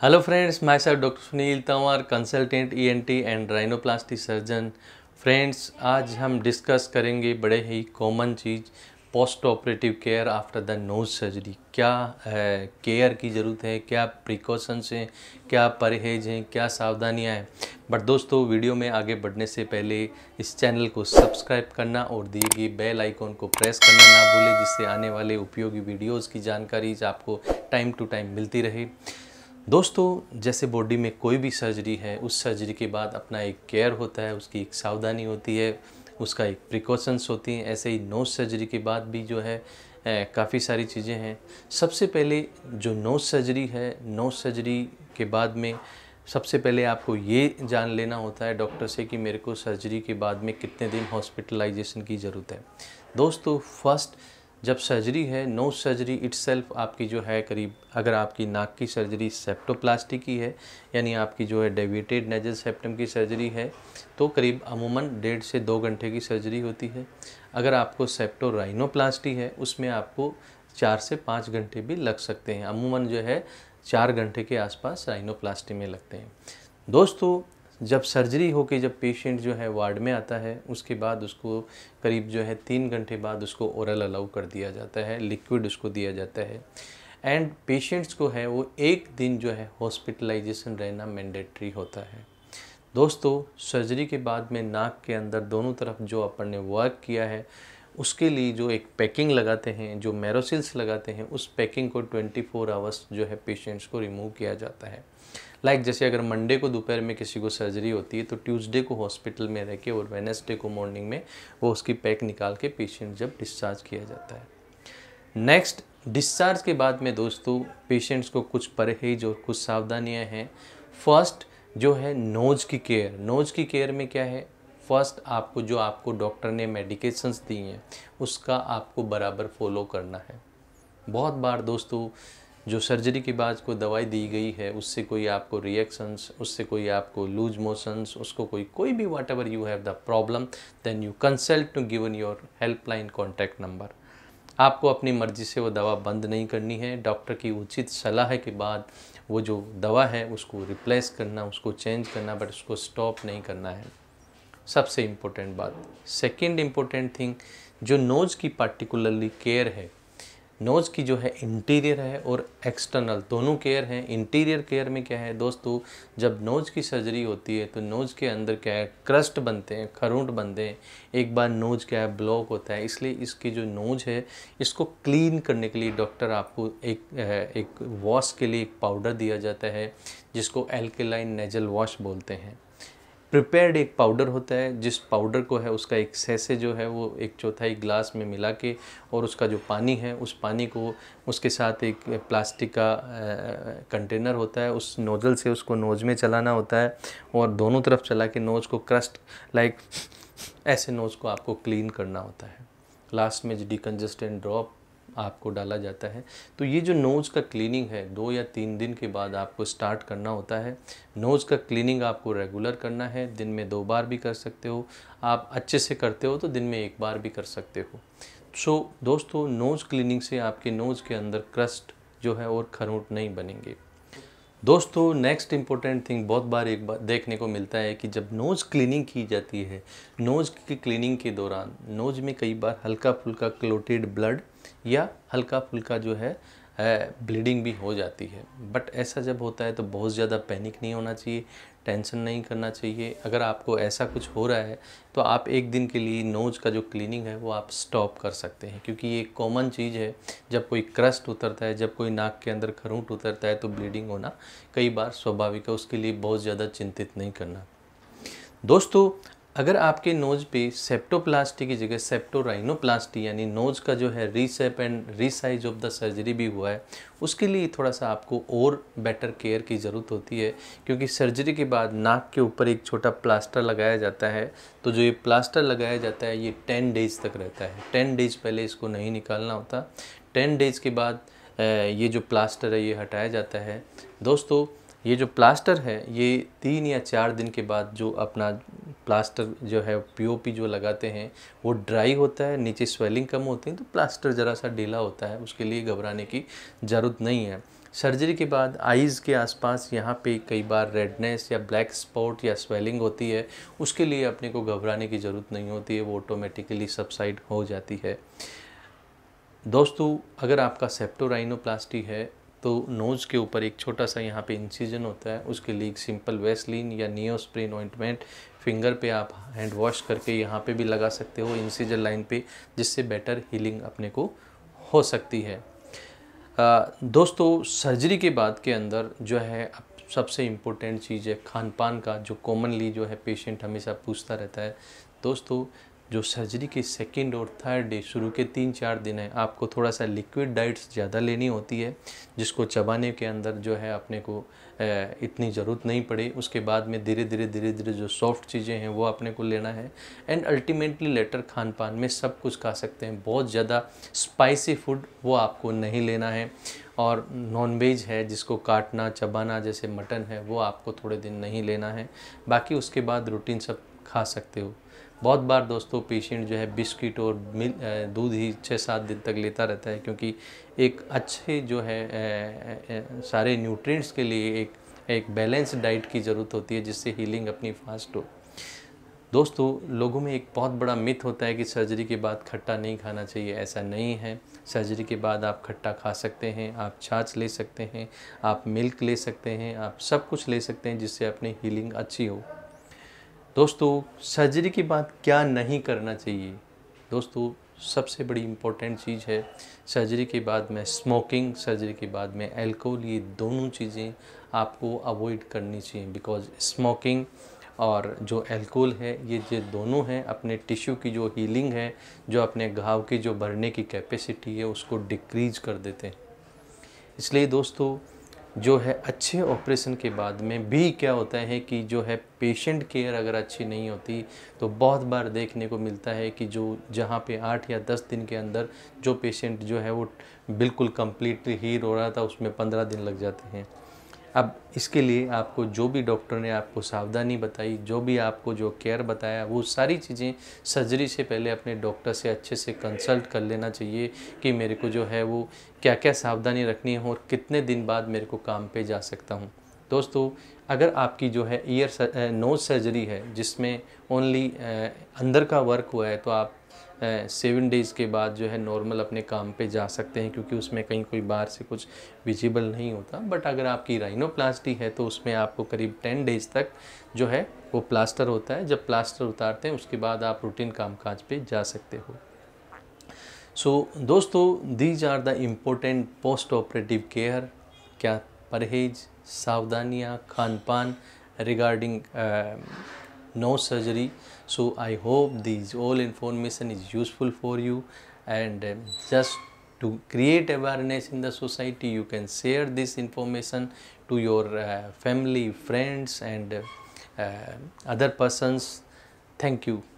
friends friends, sir doctor Sunil Tanwar consultant ENT and rhinoplasty surgeon friends आज हम discuss करेंगे बड़े ही कॉमन चीज़ post operative care after the nose surgery क्या केयर की ज़रूरत है क्या प्रिकॉशंस हैं क्या परहेज हैं क्या सावधानियां हैं बट दोस्तों वीडियो में आगे बढ़ने से पहले इस चैनल को सब्सक्राइब करना और दिए गए बेल आइकॉन को प्रेस करना ना भूलें जिससे आने वाले उपयोगी वीडियोज़ की जानकारी आपको टाइम टू टाइम मिलती रहे दोस्तों जैसे बॉडी में कोई भी सर्जरी है उस सर्जरी के बाद अपना एक केयर होता है उसकी एक सावधानी होती है उसका एक प्रिकॉशंस होती हैं ऐसे ही नोज सर्जरी के बाद भी जो है काफ़ी सारी चीज़ें हैं सबसे पहले जो नोज सर्जरी है नोज सर्जरी के बाद में सबसे पहले आपको ये जान लेना होता है डॉक्टर से कि मेरे को सर्जरी के बाद में कितने दिन हॉस्पिटलाइजेशन की ज़रूरत है दोस्तों फर्स्ट जब सर्जरी है नो सर्जरी सेल्फ आपकी जो है करीब अगर आपकी नाक की सर्जरी सेप्टोप्लास्टी की है यानी आपकी जो है डेविटेड नेजल सेप्टम की सर्जरी है तो करीब अमूमन डेढ़ से दो घंटे की सर्जरी होती है अगर आपको सेप्टोराइनोप्लास्टी है उसमें आपको चार से पाँच घंटे भी लग सकते हैं अमूमन जो है चार घंटे के आसपास राइनोप्लास्टी में लगते हैं दोस्तों जब सर्जरी होकर जब पेशेंट जो है वार्ड में आता है उसके बाद उसको करीब जो है तीन घंटे बाद उसको ओरल अलाउ कर दिया जाता है लिक्विड उसको दिया जाता है एंड पेशेंट्स को है वो एक दिन जो है हॉस्पिटलाइजेशन रहना मैंडेटरी होता है दोस्तों सर्जरी के बाद में नाक के अंदर दोनों तरफ जो अपन ने वर्क किया है उसके लिए जो एक पैकिंग लगाते हैं जो मेरोसिल्स लगाते हैं उस पैकिंग को 24 फोर आवर्स जो है पेशेंट्स को रिमूव किया जाता है लाइक like जैसे अगर मंडे को दोपहर में किसी को सर्जरी होती है तो ट्यूसडे को हॉस्पिटल में रह के और वेनेसडे को मॉर्निंग में वो उसकी पैक निकाल के पेशेंट जब डिस्चार्ज किया जाता है नेक्स्ट डिस्चार्ज के बाद में दोस्तों पेशेंट्स को कुछ परहेज और कुछ सावधानियाँ हैं फर्स्ट जो है नोज की केयर नोज की केयर में क्या है फर्स्ट आपको जो आपको डॉक्टर ने मेडिकेशंस दी हैं उसका आपको बराबर फॉलो करना है बहुत बार दोस्तों जो सर्जरी के बाद को दवाई दी गई है उससे कोई आपको रिएक्शंस उससे कोई आपको लूज मोशंस उसको कोई कोई भी whatever you have the problem then you consult to given your helpline contact number आपको अपनी मर्जी से वो दवा बंद नहीं करनी है डॉक्टर की उचित सलाह के बाद वो जो दवा है उसको रिप्लेस करना उसको चेंज करना बट उसको स्टॉप नहीं करना है सबसे इम्पोर्टेंट बात सेकेंड इम्पोर्टेंट थिंग जो नोज़ की पार्टिकुलरली केयर है नोज़ की जो है इंटीरियर है और एक्सटर्नल दोनों केयर हैं इंटीरियर केयर में क्या है दोस्तों जब नोज़ की सर्जरी होती है तो नोज़ के अंदर क्या है क्रस्ट बनते हैं खरूट बनते हैं एक बार नोज़ क्या है ब्लॉक होता है इसलिए इसकी जो नोज है इसको क्लीन करने के लिए डॉक्टर आपको एक एक वॉश के लिए एक पाउडर दिया जाता है जिसको एल्केलाइन नेजल वॉश बोलते हैं प्रिपेयर्ड एक पाउडर होता है जिस पाउडर को है उसका एक सैसे जो है वो एक चौथाई ग्लास में मिला के और उसका जो पानी है उस पानी को उसके साथ एक प्लास्टिक का कंटेनर होता है उस नोज़ल से उसको नोज में चलाना होता है और दोनों तरफ चला के नोज को क्रस्ट लाइक ऐसे नोज को आपको क्लीन करना होता है लास्ट में जो डिकन्जस्टेंट ड्रॉप आपको डाला जाता है तो ये जो नोज़ का क्लीनिंग है दो या तीन दिन के बाद आपको स्टार्ट करना होता है नोज़ का क्लीनिंग आपको रेगुलर करना है दिन में दो बार भी कर सकते हो आप अच्छे से करते हो तो दिन में एक बार भी कर सकते हो सो so, दोस्तों नोज़ क्लीनिंग से आपके नोज़ के अंदर क्रस्ट जो है और खरोट नहीं बनेंगे दोस्तों नेक्स्ट इंपॉर्टेंट थिंग बहुत बार एक बार देखने को मिलता है कि जब नोज़ क्लीनिंग की जाती है नोज़ की क्लीनिंग के दौरान नोज़ में कई बार हल्का फुल्का क्लोटेड ब्लड या हल्का फुल्का जो है ब्लीडिंग भी हो जाती है बट ऐसा जब होता है तो बहुत ज़्यादा पैनिक नहीं होना चाहिए टेंशन नहीं करना चाहिए अगर आपको ऐसा कुछ हो रहा है तो आप एक दिन के लिए नोज का जो क्लीनिंग है वो आप स्टॉप कर सकते हैं क्योंकि ये कॉमन चीज़ है जब कोई क्रस्ट उतरता है जब कोई नाक के अंदर खरूट उतरता है तो ब्लीडिंग होना कई बार स्वाभाविक है उसके लिए बहुत ज़्यादा चिंतित नहीं करना दोस्तों अगर आपके नोज पे सेप्टोप्लास्टी की जगह सेप्टोराइनोप्लास्टी यानी नोज का जो है reshape and resize of the surgery भी हुआ है उसके लिए थोड़ा सा आपको और बेटर केयर की ज़रूरत होती है क्योंकि सर्जरी के बाद नाक के ऊपर एक छोटा प्लास्टर लगाया जाता है तो जो ये प्लास्टर लगाया जाता है ये टेन डेज तक रहता है टेन डेज पहले इसको नहीं निकालना होता टेन डेज के बाद ये जो प्लास्टर है ये हटाया जाता है दोस्तों ये जो प्लास्टर है ये तीन या चार दिन के बाद जो अपना प्लास्टर जो है पीओपी जो लगाते हैं वो ड्राई होता है नीचे स्वेलिंग कम होती है तो प्लास्टर ज़रा सा ढीला होता है उसके लिए घबराने की ज़रूरत नहीं है सर्जरी के बाद आइज़ के आसपास यहाँ पे कई बार रेडनेस या ब्लैक स्पॉट या स्वेलिंग होती है उसके लिए अपने को घबराने की ज़रूरत नहीं होती है वो ऑटोमेटिकली सबसाइड हो जाती है दोस्तों अगर आपका सेप्टोराइनोप्लास्टी है तो नोज़ के ऊपर एक छोटा सा यहाँ पे इंसीजन होता है उसके लिए सिंपल वेस्लिन या नियोस्प्रिन ऑइंटमेंट फिंगर पे आप हैंड वॉश करके यहाँ पे भी लगा सकते हो इंसीजन लाइन पे जिससे बेटर हीलिंग अपने को हो सकती है आ, दोस्तों सर्जरी के बाद के अंदर जो है सबसे इम्पोर्टेंट चीज़ है खान पान का जो कॉमनली जो है पेशेंट हमेशा पूछता रहता है दोस्तों जो सर्जरी के सेकेंड और थर्ड डे शुरू के तीन चार दिन है आपको थोड़ा सा लिक्विड डाइट्स ज़्यादा लेनी होती है जिसको चबाने के अंदर जो है अपने को इतनी ज़रूरत नहीं पड़े उसके बाद में धीरे धीरे धीरे धीरे जो सॉफ्ट चीज़ें हैं वो अपने को लेना है एंड अल्टीमेटली लेटर खान पान में सब कुछ खा सकते हैं बहुत ज़्यादा स्पाइसी फूड वो आपको नहीं लेना है और नॉनवेज है जिसको काटना चबाना जैसे मटन है वो आपको थोड़े दिन नहीं लेना है बाकी उसके बाद रूटीन सब खा सकते हो बहुत बार दोस्तों पेशेंट जो है बिस्किट और दूध ही छः सात दिन तक लेता रहता है क्योंकि एक अच्छे जो है ए, ए, सारे न्यूट्रिएंट्स के लिए एक एक बैलेंस डाइट की ज़रूरत होती है जिससे हीलिंग अपनी फास्ट हो दोस्तों लोगों में एक बहुत बड़ा मिथ होता है कि सर्जरी के बाद खट्टा नहीं खाना चाहिए ऐसा नहीं है सर्जरी के बाद आप खट्टा खा सकते हैं आप छाछ ले सकते हैं आप मिल्क ले सकते हैं आप सब कुछ ले सकते हैं जिससे अपनी हीलिंग अच्छी हो दोस्तों सर्जरी के बाद क्या नहीं करना चाहिए दोस्तों सबसे बड़ी इम्पोर्टेंट चीज़ है सर्जरी के बाद में स्मोकिंग सर्जरी के बाद में एल्कोहल ये दोनों चीज़ें आपको अवॉइड करनी चाहिए बिकॉज स्मोकिंग और जो एल्कोहल है ये जो दोनों हैं अपने टिश्यू की जो हीलिंग है जो अपने घाव की जो भरने की कैपेसिटी है उसको डिक्रीज कर देते हैं इसलिए दोस्तों जो है अच्छे ऑपरेशन के बाद में भी क्या होता है कि जो है पेशेंट केयर अगर अच्छी नहीं होती तो बहुत बार देखने को मिलता है कि जो जहाँ पे आठ या दस दिन के अंदर जो पेशेंट जो है वो बिल्कुल कम्प्लीटली ही हो रहा था उसमें पंद्रह दिन लग जाते हैं अब इसके लिए आपको जो भी डॉक्टर ने आपको सावधानी बताई जो भी आपको जो केयर बताया वो सारी चीज़ें सर्जरी से पहले अपने डॉक्टर से अच्छे से कंसल्ट कर लेना चाहिए कि मेरे को जो है वो क्या क्या सावधानी रखनी है और कितने दिन बाद मेरे को काम पे जा सकता हूँ दोस्तों अगर आपकी जो है ईयर नोज सर्जरी है जिसमें ओनली अंदर का वर्क हुआ है तो आप सेवन डेज़ के बाद जो है नॉर्मल अपने काम पे जा सकते हैं क्योंकि उसमें कहीं कोई बाहर से कुछ विजिबल नहीं होता बट अगर आपकी राइनोप्लास्टी है तो उसमें आपको करीब टेन डेज़ तक जो है वो प्लास्टर होता है जब प्लास्टर उतारते हैं उसके बाद आप रूटीन काज पर जा सकते हो सो so, दोस्तों these are the important post operative care क्या परहेज सावधानियाँ खान पान regarding no surgery so i hope this all information is useful for you and um, just to create awareness in the society you can share this information to your uh, family friends and uh, uh other persons thank you